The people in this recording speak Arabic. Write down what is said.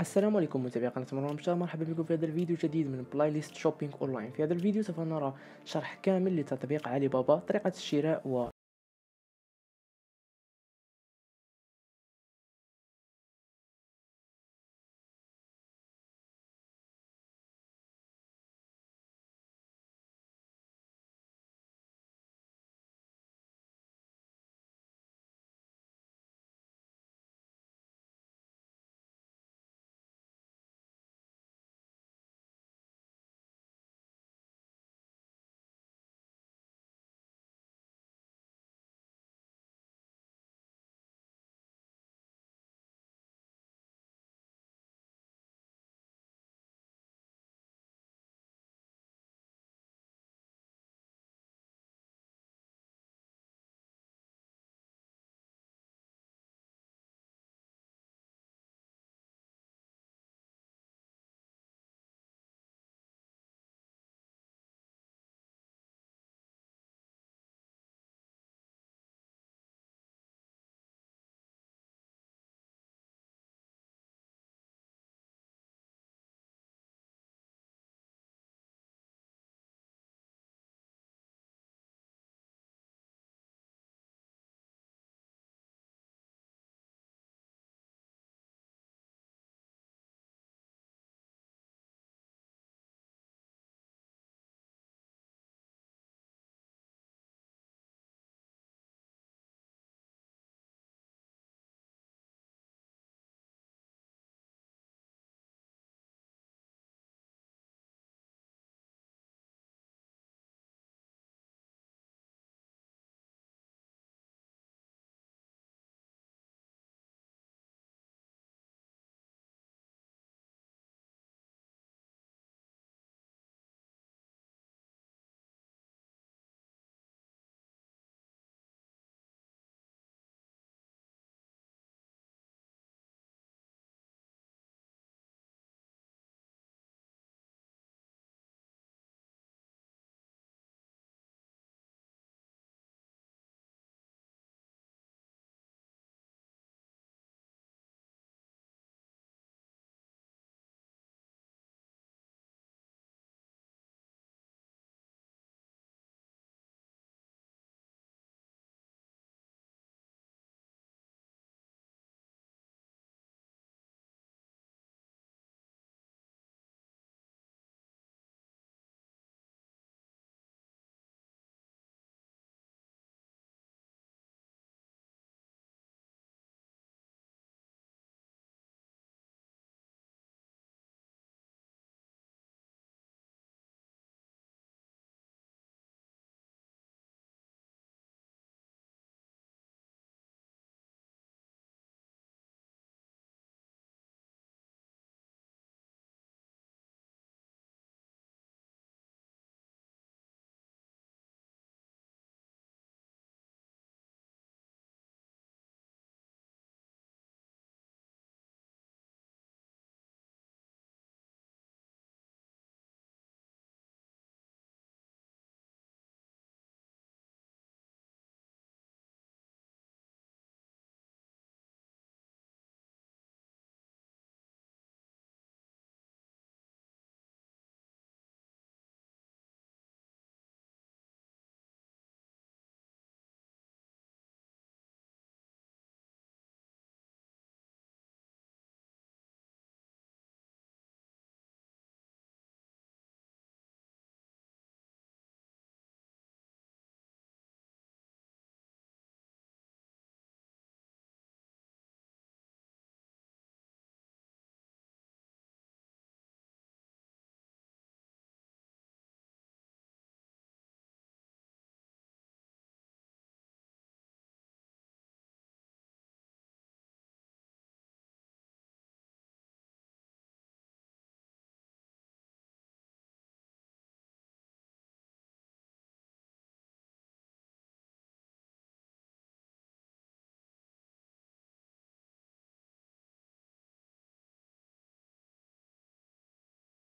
السلام عليكم متابعي قناة مروان بشار مرحبا بكم في هذا الفيديو جديد من بلاي ليست شوبينغ اونلاين في هذا الفيديو سوف نرى شرح كامل لتطبيق علي بابا طريقة الشراء و